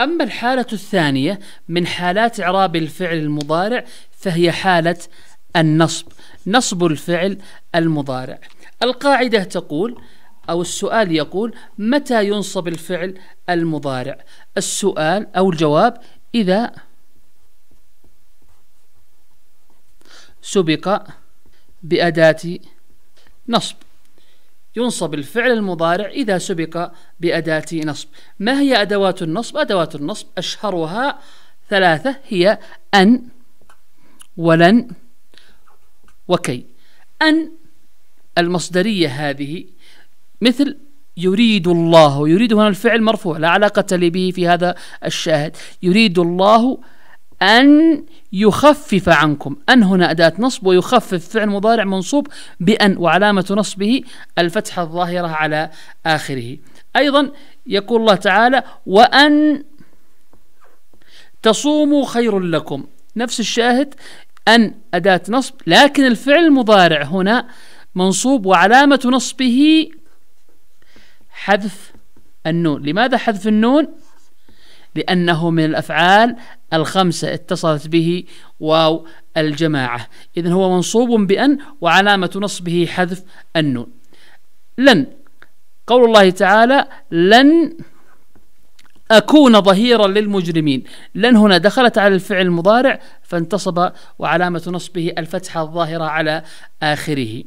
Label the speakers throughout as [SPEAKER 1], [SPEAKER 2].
[SPEAKER 1] أما الحالة الثانية من حالات إعراب الفعل المضارع فهي حالة النصب نصب الفعل المضارع القاعدة تقول أو السؤال يقول متى ينصب الفعل المضارع السؤال أو الجواب إذا سبق بأداة نصب ينصب الفعل المضارع إذا سبق بأداة نصب ما هي أدوات النصب؟ أدوات النصب أشهرها ثلاثة هي أن ولن وكي أن المصدرية هذه مثل يريد الله يريد هنا الفعل مرفوع لا علاقة لي به في هذا الشاهد يريد الله أن يخفف عنكم أن هنا أداة نصب ويخفف فعل مضارع منصوب بأن وعلامة نصبه الفتحة الظاهرة على آخره أيضا يقول الله تعالى وأن تصوموا خير لكم نفس الشاهد أن أداة نصب لكن الفعل المضارع هنا منصوب وعلامة نصبه حذف النون لماذا حذف النون لأنه من الأفعال الخمسة اتصلت به واو الجماعة إذا هو منصوب بأن وعلامة نصبه حذف النون لن قول الله تعالى لن أكون ظهيرا للمجرمين لن هنا دخلت على الفعل المضارع فانتصب وعلامة نصبه الفتحة الظاهرة على آخره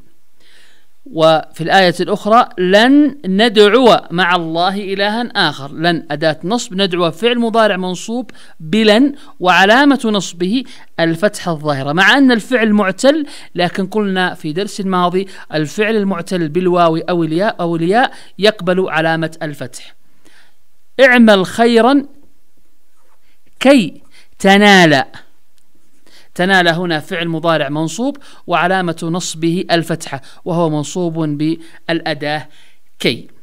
[SPEAKER 1] وفي الآية الأخرى لن ندعو مع الله إلها آخر لن أداة نصب ندعو فعل مضارع منصوب بلن وعلامة نصبه الفتحة الظاهرة مع أن الفعل معتل لكن قلنا في درس الماضي الفعل المعتل بالواو أو الياء أو الياء يقبل علامة الفتح اعمل خيرا كي تنال تنال هنا فعل مضارع منصوب وعلامة نصبه الفتحة وهو منصوب بالأداة كي